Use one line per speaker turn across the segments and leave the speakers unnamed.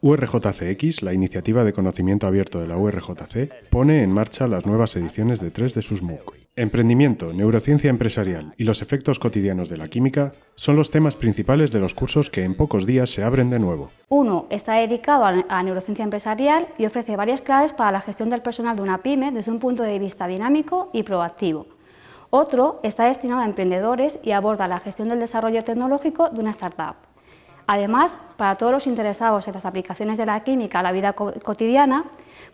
URJCX, la iniciativa de conocimiento abierto de la URJC, pone en marcha las nuevas ediciones de tres de sus MOOC. Emprendimiento, neurociencia empresarial y los efectos cotidianos de la química son los temas principales de los cursos que en pocos días se abren de nuevo.
Uno está dedicado a neurociencia empresarial y ofrece varias claves para la gestión del personal de una pyme desde un punto de vista dinámico y proactivo. Otro está destinado a emprendedores y aborda la gestión del desarrollo tecnológico de una startup. Además, para todos los interesados en las aplicaciones de la química a la vida cotidiana,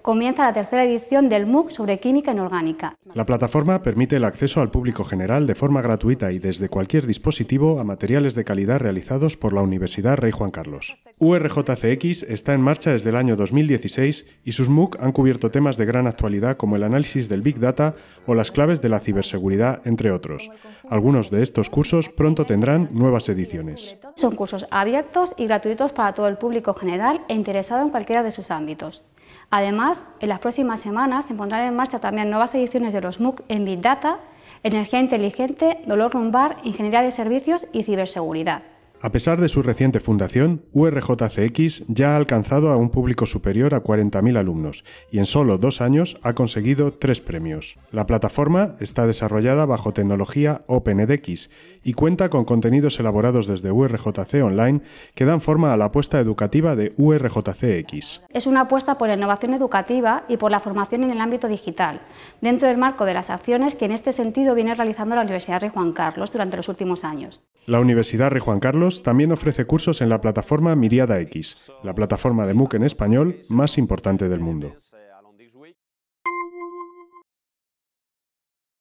comienza la tercera edición del MOOC sobre química inorgánica.
La plataforma permite el acceso al público general de forma gratuita y desde cualquier dispositivo a materiales de calidad realizados por la Universidad Rey Juan Carlos. URJCX está en marcha desde el año 2016 y sus MOOC han cubierto temas de gran actualidad como el análisis del Big Data o las claves de la ciberseguridad, entre otros. Algunos de estos cursos pronto tendrán nuevas ediciones.
Son cursos abiertos y gratuitos para todo el público general e interesado en cualquiera de sus ámbitos. Además, en las próximas semanas se pondrán en marcha también nuevas ediciones de los MOOC en Big Data, Energía Inteligente, Dolor Lumbar, Ingeniería de Servicios y Ciberseguridad.
A pesar de su reciente fundación, URJCX ya ha alcanzado a un público superior a 40.000 alumnos y en solo dos años ha conseguido tres premios. La plataforma está desarrollada bajo tecnología OpenEDX y cuenta con contenidos elaborados desde URJC Online que dan forma a la apuesta educativa de URJCX.
Es una apuesta por la innovación educativa y por la formación en el ámbito digital, dentro del marco de las acciones que en este sentido viene realizando la Universidad de Juan Carlos durante los últimos años.
La Universidad Rey Juan Carlos también ofrece cursos en la plataforma Miriada X, la plataforma de MOOC en español más importante del mundo.